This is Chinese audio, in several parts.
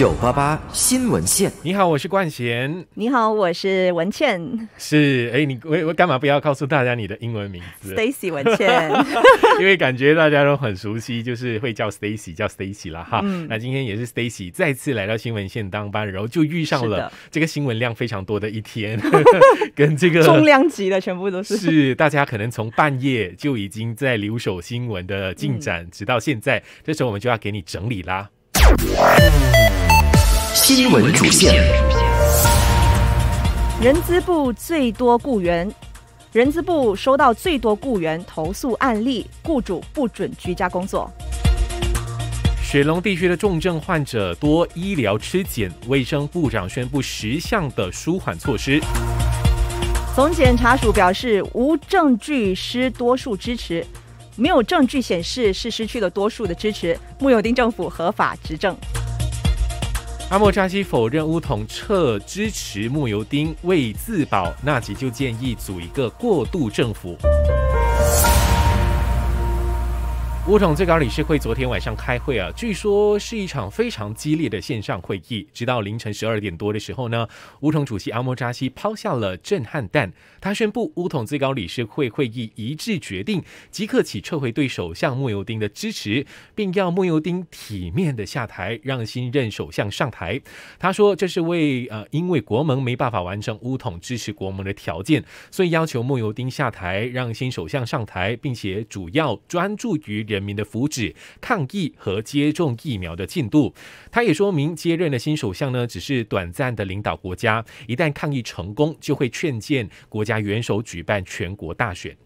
九八八新闻线，你好，我是冠贤。你好，我是文倩。是，哎，你我我干嘛不要告诉大家你的英文名字？Stacy 文倩。因为感觉大家都很熟悉，就是会叫 Stacy，叫 Stacy 啦。哈。嗯。那今天也是 Stacy 再次来到新闻线当班，然后就遇上了这个新闻量非常多的一天，跟这个 重量级的全部都是。是，大家可能从半夜就已经在留守新闻的进展，直到现在，这时候我们就要给你整理啦。新闻主线：人资部最多雇员，人资部收到最多雇员投诉案例，雇主不准居家工作。水龙地区的重症患者多，医疗吃紧，卫生部长宣布十项的舒缓措施。总检察署表示，无证据失多数支持，没有证据显示是失去了多数的支持。木有丁政府合法执政。阿莫扎西否认乌同撤支持木尤丁为自保，纳吉就建议组一个过渡政府。乌统最高理事会昨天晚上开会啊，据说是一场非常激烈的线上会议，直到凌晨十二点多的时候呢，乌统主席阿莫扎西抛下了震撼弹，他宣布乌统最高理事会会议一致决定，即刻起撤回对首相穆尤丁的支持，并要穆尤丁体面的下台，让新任首相上台。他说这是为呃，因为国盟没办法完成乌统支持国盟的条件，所以要求穆尤丁下台，让新首相上台，并且主要专注于。人民的福祉、抗疫和接种疫苗的进度。他也说明，接任的新首相呢，只是短暂的领导国家，一旦抗疫成功，就会劝谏国家元首举办全国大选。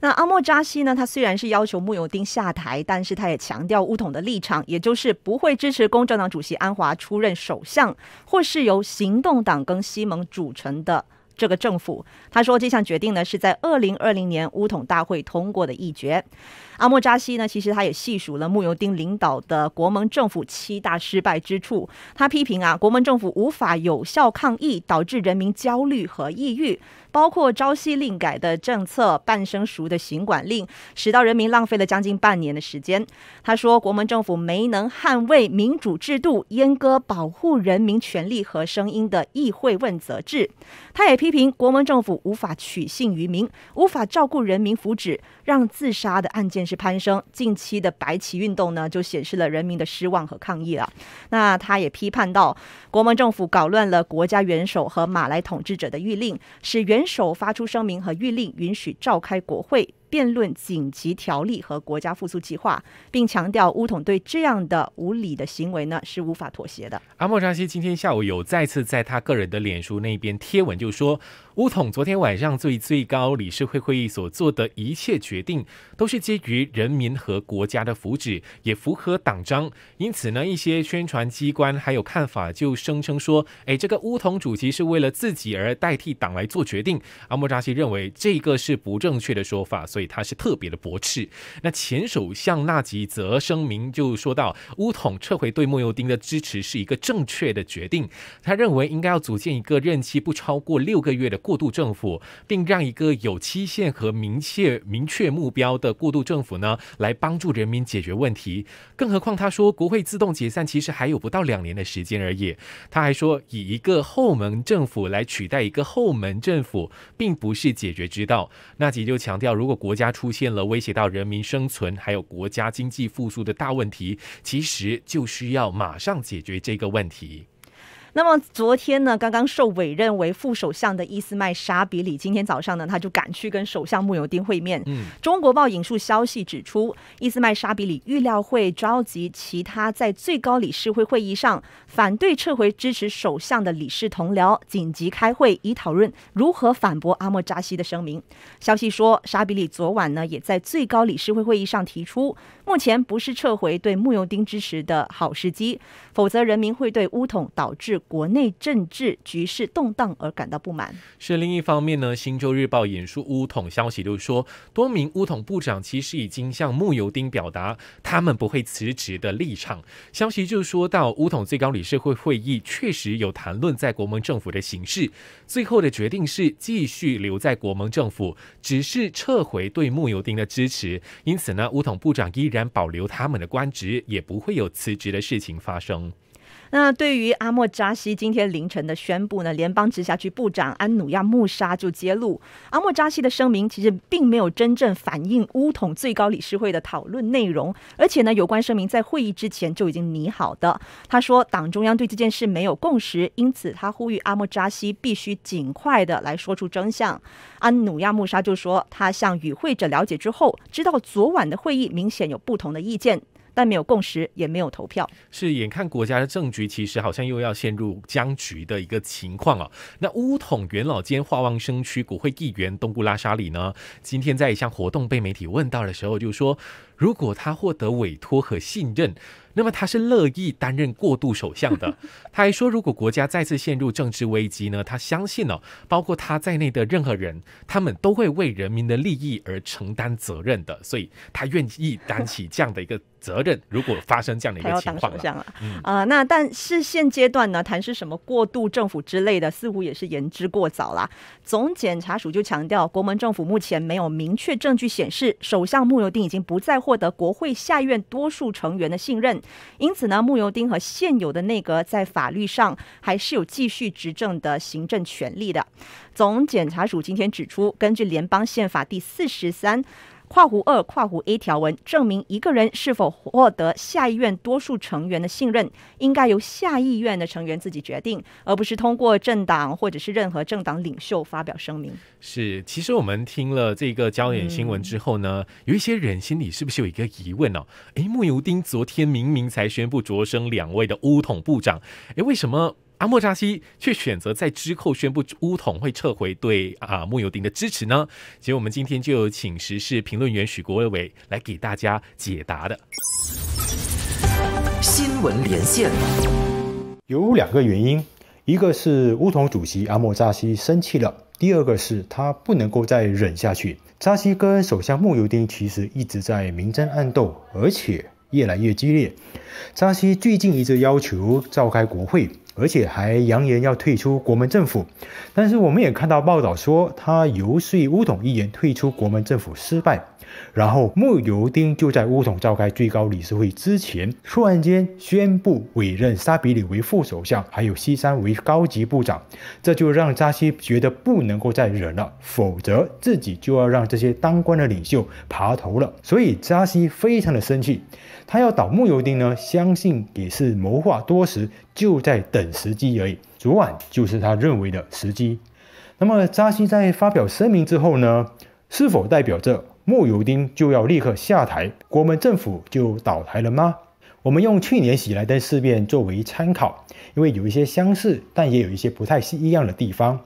那阿莫扎西呢？他虽然是要求穆尤丁下台，但是他也强调乌统的立场，也就是不会支持公正党主席安华出任首相，或是由行动党跟西盟组成的。这个政府，他说这项决定呢是在二零二零年乌统大会通过的议决。阿莫扎西呢，其实他也细数了穆尤丁领导的国盟政府七大失败之处。他批评啊，国盟政府无法有效抗疫，导致人民焦虑和抑郁。包括朝夕令改的政策、半生熟的行管令，使到人民浪费了将近半年的时间。他说，国门政府没能捍卫民主制度、阉割保护人民权利和声音的议会问责制。他也批评国门政府无法取信于民，无法照顾人民福祉，让自杀的案件是攀升。近期的白旗运动呢，就显示了人民的失望和抗议了。那他也批判到，国门政府搞乱了国家元首和马来统治者的谕令，使原。首发出声明和谕令，允许召开国会。辩论紧急条例和国家复苏计划，并强调乌统对这样的无理的行为呢是无法妥协的。阿莫扎西今天下午有再次在他个人的脸书那边贴文，就说乌统昨天晚上最最高理事会会议所做的一切决定，都是基于人民和国家的福祉，也符合党章。因此呢，一些宣传机关还有看法就声称说，哎，这个乌统主席是为了自己而代替党来做决定。阿莫扎西认为这个是不正确的说法。所以他是特别的驳斥。那前首相纳吉则声明就说到，乌统撤回对莫尤丁的支持是一个正确的决定。他认为应该要组建一个任期不超过六个月的过渡政府，并让一个有期限和明确明确目标的过渡政府呢，来帮助人民解决问题。更何况他说，国会自动解散其实还有不到两年的时间而已。他还说，以一个后门政府来取代一个后门政府，并不是解决之道。纳吉就强调，如果国国家出现了威胁到人民生存，还有国家经济复苏的大问题，其实就需要马上解决这个问题。那么昨天呢，刚刚受委任为副首相的伊斯麦沙比里，今天早上呢，他就赶去跟首相穆尤丁会面。中国报引述消息指出，伊斯麦沙比里预料会召集其他在最高理事会会议上反对撤回支持首相的理事同僚，紧急开会以讨论如何反驳阿莫扎西的声明。消息说，沙比里昨晚呢，也在最高理事会会议上提出，目前不是撤回对穆尤丁支持的好时机，否则人民会对乌统导致。国内政治局势动荡而感到不满。是另一方面呢？新洲日报引述乌统消息，就说多名乌统部长其实已经向穆尤丁表达他们不会辞职的立场。消息就说到，乌统最高理事会会议确实有谈论在国盟政府的形式，最后的决定是继续留在国盟政府，只是撤回对穆尤丁的支持。因此呢，乌统部长依然保留他们的官职，也不会有辞职的事情发生。那对于阿莫扎西今天凌晨的宣布呢，联邦直辖区部长安努亚穆沙就揭露，阿莫扎西的声明其实并没有真正反映乌统最高理事会的讨论内容，而且呢，有关声明在会议之前就已经拟好的。他说，党中央对这件事没有共识，因此他呼吁阿莫扎西必须尽快的来说出真相。安努亚穆沙就说，他向与会者了解之后，知道昨晚的会议明显有不同的意见。但没有共识，也没有投票，是眼看国家的政局其实好像又要陷入僵局的一个情况啊。那乌统元老兼华望生区国会议员东姑拉沙里呢，今天在一项活动被媒体问到的时候，就说。如果他获得委托和信任，那么他是乐意担任过渡首相的。他还说，如果国家再次陷入政治危机呢，他相信哦，包括他在内的任何人，他们都会为人民的利益而承担责任的。所以他愿意担起这样的一个责任。如果发生这样的一个情况，他啊、啊。那但是现阶段呢，谈是什么过渡政府之类的，似乎也是言之过早啦。总检察署就强调，国门政府目前没有明确证据显示首相穆尤丁已经不在。获得国会下院多数成员的信任，因此呢，穆尤丁和现有的内阁在法律上还是有继续执政的行政权力的。总检察署今天指出，根据联邦宪法第四十三。跨湖二、跨湖 A 条文证明一个人是否获得下议院多数成员的信任，应该由下议院的成员自己决定，而不是通过政党或者是任何政党领袖发表声明。是，其实我们听了这个焦点新闻之后呢，有一些人心里是不是有一个疑问哦？哎，穆尤丁昨天明明才宣布擢升两位的乌统部长，哎，为什么？阿莫扎西却选择在之后宣布乌统会撤回对啊穆尤丁的支持呢？其实我们今天就有请时事评论员许国伟来给大家解答的。新闻连线有两个原因，一个是乌统主席阿莫扎西生气了，第二个是他不能够再忍下去。扎西跟首相穆尤丁其实一直在明争暗斗，而且越来越激烈。扎西最近一直要求召开国会。而且还扬言要退出国门政府，但是我们也看到报道说，他游说乌统议员退出国门政府失败。然后穆尤丁就在乌统召开最高理事会之前，突然间宣布委任沙比里为副首相，还有西山为高级部长。这就让扎西觉得不能够再忍了，否则自己就要让这些当官的领袖爬头了。所以扎西非常的生气，他要倒穆尤丁呢，相信也是谋划多时。就在等时机而已。昨晚就是他认为的时机。那么扎西在发表声明之后呢？是否代表着莫尤丁就要立刻下台，国门政府就倒台了吗？我们用去年喜来登事变作为参考，因为有一些相似，但也有一些不太一样的地方。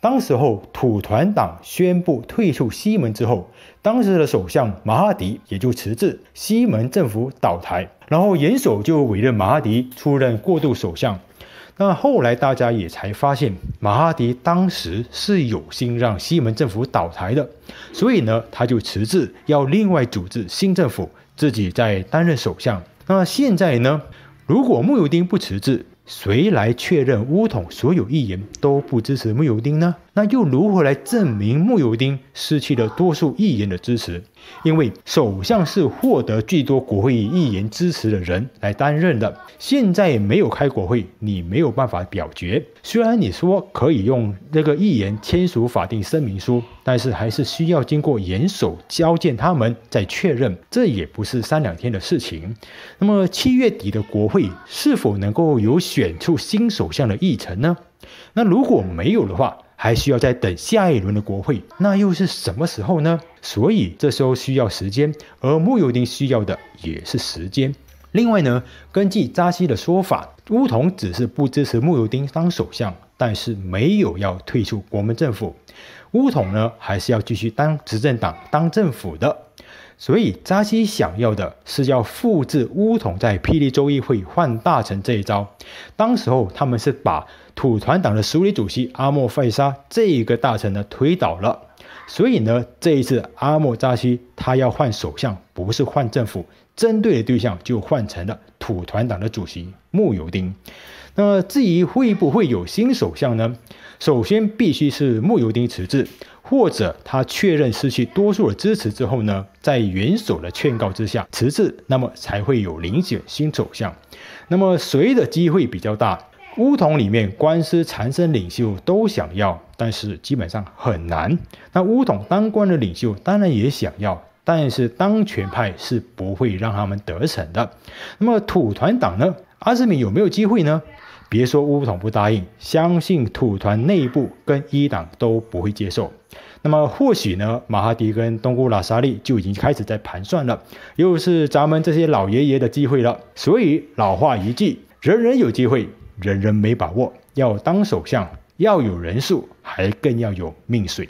当时候土团党宣布退出西门之后，当时的首相马哈迪也就辞职，西门政府倒台。然后，严守就委任马哈迪出任过渡首相。那后来大家也才发现，马哈迪当时是有心让西门政府倒台的，所以呢，他就辞职，要另外组织新政府，自己再担任首相。那现在呢，如果穆尤丁不辞职，谁来确认乌统所有议员都不支持穆尤丁呢？那又如何来证明穆尤丁失去了多数议员的支持？因为首相是获得最多国会议员支持的人来担任的。现在没有开国会，你没有办法表决。虽然你说可以用那个议员签署法定声明书，但是还是需要经过严守交件，他们再确认。这也不是三两天的事情。那么七月底的国会是否能够有选出新首相的议程呢？那如果没有的话，还需要再等下一轮的国会，那又是什么时候呢？所以这时候需要时间，而穆尤丁需要的也是时间。另外呢，根据扎西的说法，乌统只是不支持穆尤丁当首相，但是没有要退出国民政府。乌统呢，还是要继续当执政党、当政府的。所以扎西想要的是要复制乌统在霹雳州议会换大臣这一招。当时候他们是把土团党的首理主席阿莫费沙这个大臣呢推倒了。所以呢，这一次阿莫扎西他要换首相，不是换政府，针对的对象就换成了土团党的主席穆尤丁。那至于会不会有新首相呢？首先必须是穆尤丁辞职。或者他确认失去多数的支持之后呢，在元首的劝告之下辞职，那么才会有领选新走向。那么谁的机会比较大？乌统里面官司缠身领袖都想要，但是基本上很难。那乌统当官的领袖当然也想要，但是当权派是不会让他们得逞的。那么土团党呢？阿什米有没有机会呢？别说乌总统不答应，相信土团内部跟伊党都不会接受。那么或许呢，马哈迪跟东姑拉沙利就已经开始在盘算了，又是咱们这些老爷爷的机会了。所以老话一句，人人有机会，人人没把握。要当首相，要有人数。还更要有命水，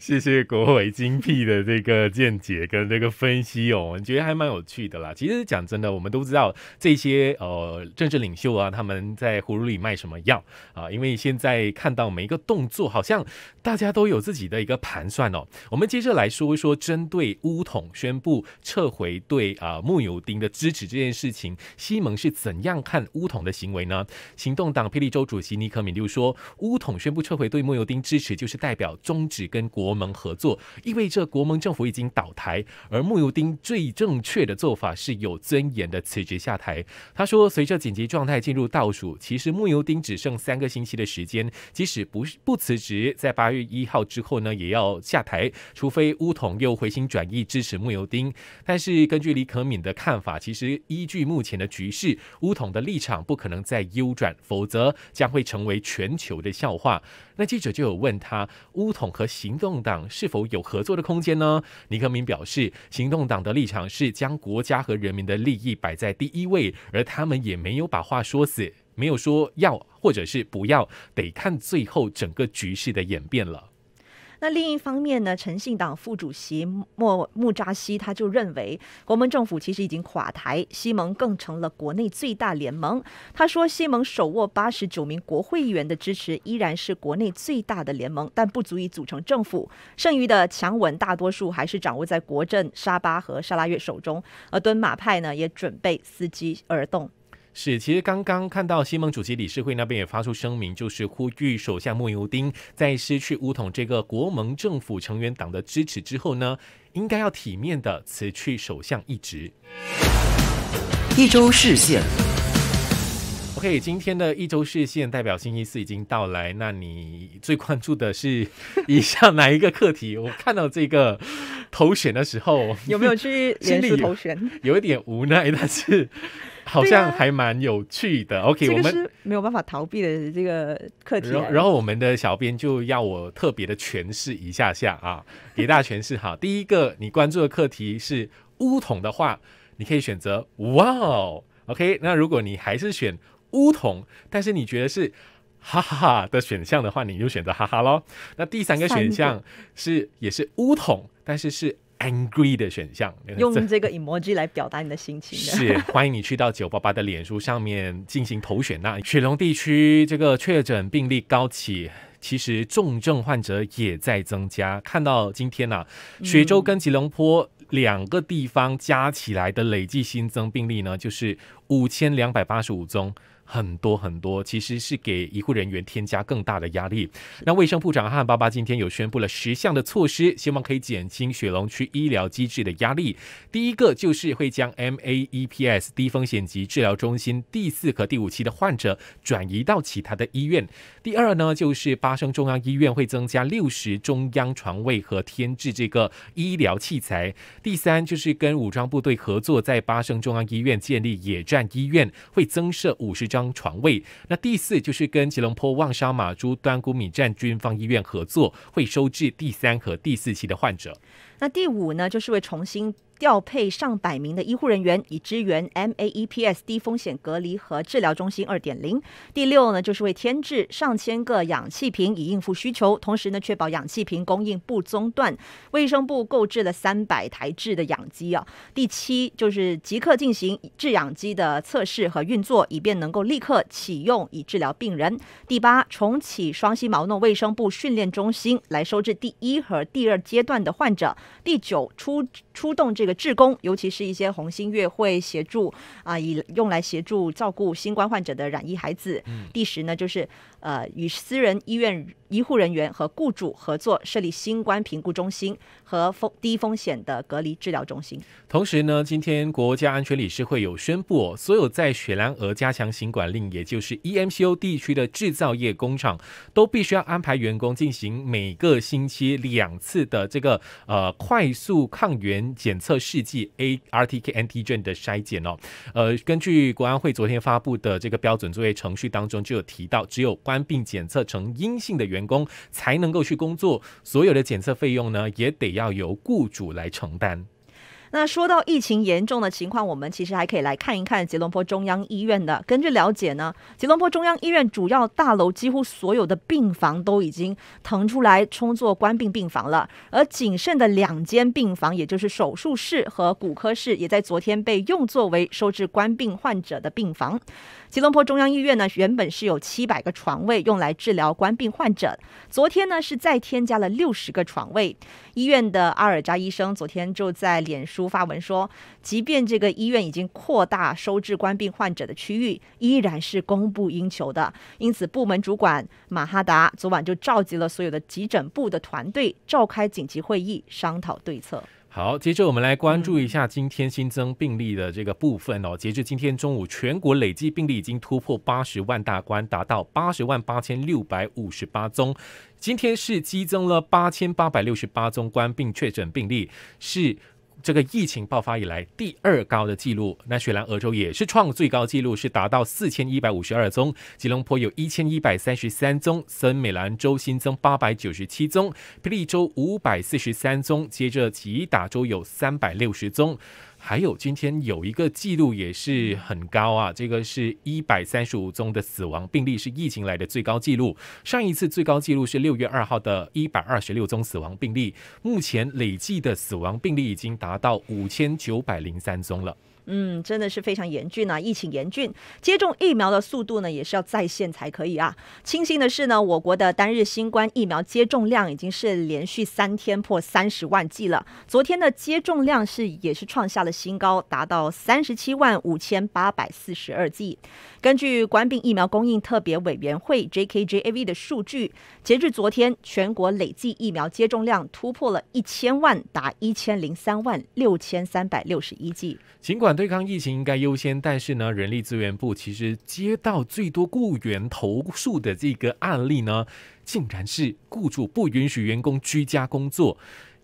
谢谢国伟精辟的这个见解跟这个分析哦，我觉得还蛮有趣的啦。其实讲真的，我们都不知道这些呃政治领袖啊，他们在葫芦里卖什么药啊？因为现在看到每一个动作，好像大家都有自己的一个盘算哦。我们接着来说一说，针对乌统宣布撤回对啊木有丁的支持这件事情，西蒙是怎样看乌统的行为呢？行动党霹雳州主席尼克敏就说，乌统宣布撤回对木有。丁支持就是代表终止跟国盟合作，意味着国盟政府已经倒台。而穆尤丁最正确的做法是有尊严的辞职下台。他说，随着紧急状态进入倒数，其实穆尤丁只剩三个星期的时间。即使不不辞职，在八月一号之后呢，也要下台，除非乌统又回心转意支持穆尤丁。但是根据李可敏的看法，其实依据目前的局势，乌统的立场不可能再优转，否则将会成为全球的笑话。那记者就。就有问他，乌统和行动党是否有合作的空间呢？尼克明表示，行动党的立场是将国家和人民的利益摆在第一位，而他们也没有把话说死，没有说要或者是不要，得看最后整个局势的演变了。那另一方面呢？诚信党副主席莫穆扎西他就认为，国盟政府其实已经垮台，西盟更成了国内最大联盟。他说，西盟手握八十九名国会议员的支持，依然是国内最大的联盟，但不足以组成政府。剩余的强稳大多数还是掌握在国政沙巴和沙拉越手中，而敦马派呢，也准备伺机而动。是，其实刚刚看到西盟主席理事会那边也发出声明，就是呼吁首相莫尤丁在失去巫统这个国盟政府成员党的支持之后呢，应该要体面的辞去首相一职。一周视线，OK，今天的一周视线代表星期四已经到来，那你最关注的是 以下哪一个课题？我看到这个头选的时候，有没有去连署头选？有一点无奈，但是。好像还蛮有趣的，OK，我们没有办法逃避的这个课题然后我们的小编就要我特别的诠释一下下啊，给大家诠释哈。第一个，你关注的课题是乌桶的话，你可以选择哇哦，OK。那如果你还是选乌桶，但是你觉得是哈哈的选项的话，你就选择哈哈喽。那第三个选项是也是乌桶，但是是。Angry 的选项，用这个 emoji 来表达你的心情。是，欢迎你去到九八八的脸书上面进行投选。那雪龙地区这个确诊病例高起，其实重症患者也在增加。看到今天啊，雪州跟吉隆坡两个地方加起来的累计新增病例呢，就是五千两百八十五宗。很多很多，其实是给医护人员添加更大的压力。那卫生部长汉巴巴今天有宣布了十项的措施，希望可以减轻雪龙区医疗机制的压力。第一个就是会将 MAEPS 低风险级治疗中心第四和第五期的患者转移到其他的医院。第二呢，就是巴生中央医院会增加六十中央床位和添置这个医疗器材。第三就是跟武装部队合作，在巴生中央医院建立野战医院，会增设五十张。床位。那第四就是跟吉隆坡旺沙马珠端谷米站军方医院合作，会收治第三和第四期的患者。那第五呢，就是会重新。调配上百名的医护人员以支援 M A E P S 低风险隔离和治疗中心二点零。第六呢，就是为添置上千个氧气瓶以应付需求，同时呢确保氧气瓶供应不中断。卫生部购置了三百台制的氧机啊。第七就是即刻进行制氧机的测试和运作，以便能够立刻启用以治疗病人。第八重启双溪毛弄卫生部训练中心来收治第一和第二阶段的患者。第九出出动这个。职工，尤其是一些红星月会协助啊，以用来协助照顾新冠患者的染疫孩子。第十呢，就是。呃，与私人医院医护人员和雇主合作设立新冠评估中心和风低风险的隔离治疗中心。同时呢，今天国家安全理事会有宣布，所有在雪兰莪加强型管令，也就是 e m c o 地区的制造业工厂，都必须要安排员工进行每个星期两次的这个呃快速抗原检测试剂 ARTKNT 卷的筛检哦。呃，根据国安会昨天发布的这个标准作业程序当中就有提到，只有。关并检测成阴性的员工才能够去工作，所有的检测费用呢也得要由雇主来承担。那说到疫情严重的情况，我们其实还可以来看一看吉隆坡中央医院的。根据了解呢，吉隆坡中央医院主要大楼几乎所有的病房都已经腾出来充作关病病房了，而仅剩的两间病房，也就是手术室和骨科室，也在昨天被用作为收治关病患者的病房。吉隆坡中央医院呢，原本是有七百个床位用来治疗冠病患者。昨天呢，是再添加了六十个床位。医院的阿尔扎医生昨天就在脸书发文说，即便这个医院已经扩大收治冠病患者的区域，依然是供不应求的。因此，部门主管马哈达昨晚就召集了所有的急诊部的团队，召开紧急会议，商讨对策。好，接着我们来关注一下今天新增病例的这个部分哦。截至今天中午，全国累计病例已经突破八十万大关，达到八十万八千六百五十八宗。今天是激增了八千八百六十八宗冠病确诊病例，是。这个疫情爆发以来第二高的记录，那雪兰莪州也是创最高纪录，是达到四千一百五十二宗；吉隆坡有一千一百三十三宗，森美兰州新增八百九十七宗，霹雳州五百四十三宗，接着吉打州有三百六十宗。还有今天有一个记录也是很高啊，这个是一百三十五宗的死亡病例，是疫情来的最高记录。上一次最高记录是六月二号的一百二十六宗死亡病例，目前累计的死亡病例已经达到五千九百零三宗了。嗯，真的是非常严峻啊！疫情严峻，接种疫苗的速度呢也是要在线才可以啊。庆幸的是呢，我国的单日新冠疫苗接种量已经是连续三天破三十万剂了。昨天的接种量是也是创下了新高，达到三十七万五千八百四十二剂。根据冠病疫苗供应特别委员会 J K J A V 的数据，截至昨天，全国累计疫苗接种量突破了一千万，达一千零三万六千三百六十一剂。尽管对抗疫情应该优先，但是呢，人力资源部其实接到最多雇员投诉的这个案例呢，竟然是雇主不允许员工居家工作。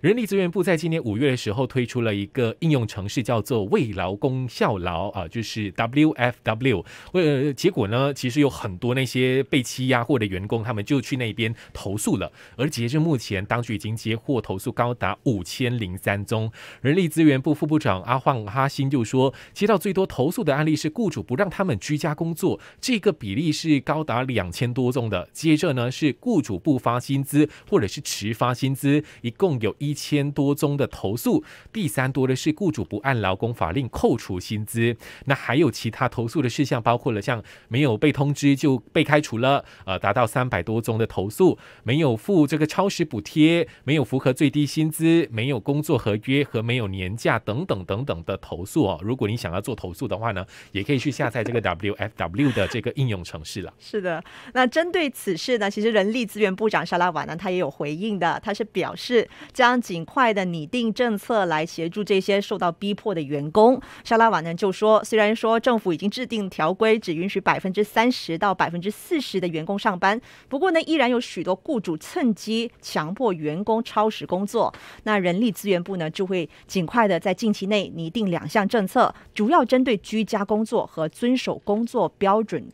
人力资源部在今年五月的时候推出了一个应用程式，叫做为劳工效劳啊，就是 WFW。为结果呢，其实有很多那些被欺压或者员工，他们就去那边投诉了。而截至目前当局已经接获投诉高达五千零三宗。人力资源部副部长阿焕哈辛就说，接到最多投诉的案例是雇主不让他们居家工作，这个比例是高达两千多宗的。接着呢，是雇主不发薪资或者是迟发薪资，一共有一。千多宗的投诉，第三多的是雇主不按劳工法令扣除薪资。那还有其他投诉的事项，包括了像没有被通知就被开除了，呃，达到三百多宗的投诉，没有付这个超时补贴，没有符合最低薪资，没有工作合约和没有年假等等等等的投诉哦。如果你想要做投诉的话呢，也可以去下载这个 WFW 的这个应用程式了。是的，那针对此事呢，其实人力资源部长沙拉瓦呢，他也有回应的，他是表示将。尽快的拟定政策来协助这些受到逼迫的员工。沙拉瓦呢就说，虽然说政府已经制定条规，只允许百分之三十到百分之四十的员工上班，不过呢，依然有许多雇主趁机强迫员工超时工作。那人力资源部呢就会尽快的在近期内拟定两项政策，主要针对居家工作和遵守工作标准、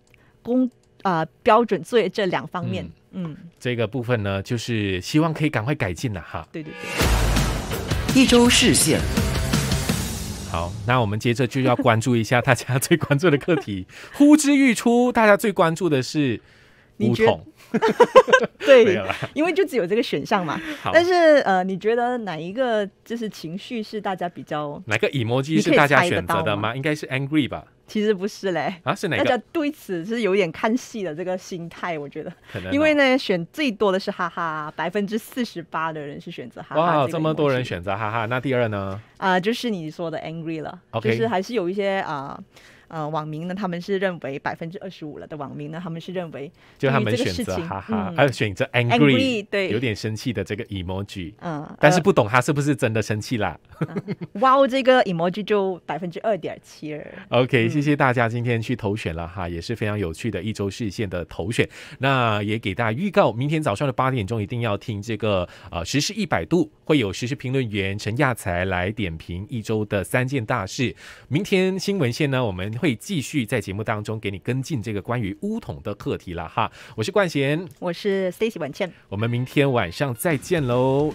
工啊标准作业这两方面。嗯，这个部分呢，就是希望可以赶快改进了哈。对对对。一周视线。好，那我们接着就要关注一下大家最关注的课题，呼之欲出。大家最关注的是，五桶。对。因为就只有这个选项嘛。但是呃，你觉得哪一个就是情绪是大家比较？哪个以摩机是大家选择的吗？应该是 angry 吧。其实不是嘞，啊，是哪个？大家对此是有点看戏的这个心态，我觉得，可能因为呢，选最多的是哈哈，百分之四十八的人是选择哈哈，哇，这么多人选择哈哈，那第二呢？啊，就是你说的 angry 了，OK，就是还是有一些啊。呃，网民呢，他们是认为百分之二十五了的网民呢，他们是认为就他们选择哈哈，还、有选择 angry 对，有点生气的这个 emoji 嗯，但是不懂他是不是真的生气啦。哇哦，这个 emoji 就百分之二点七二。OK，谢谢大家今天去投选了哈，也是非常有趣的一周视线的投选。那也给大家预告，明天早上的八点钟一定要听这个呃，时事一百度会有时事评论员陈亚才来点评一周的三件大事。明天新闻线呢，我们。会继续在节目当中给你跟进这个关于乌统的课题了哈，我是冠贤，我是 Stacy 文倩，我们明天晚上再见喽。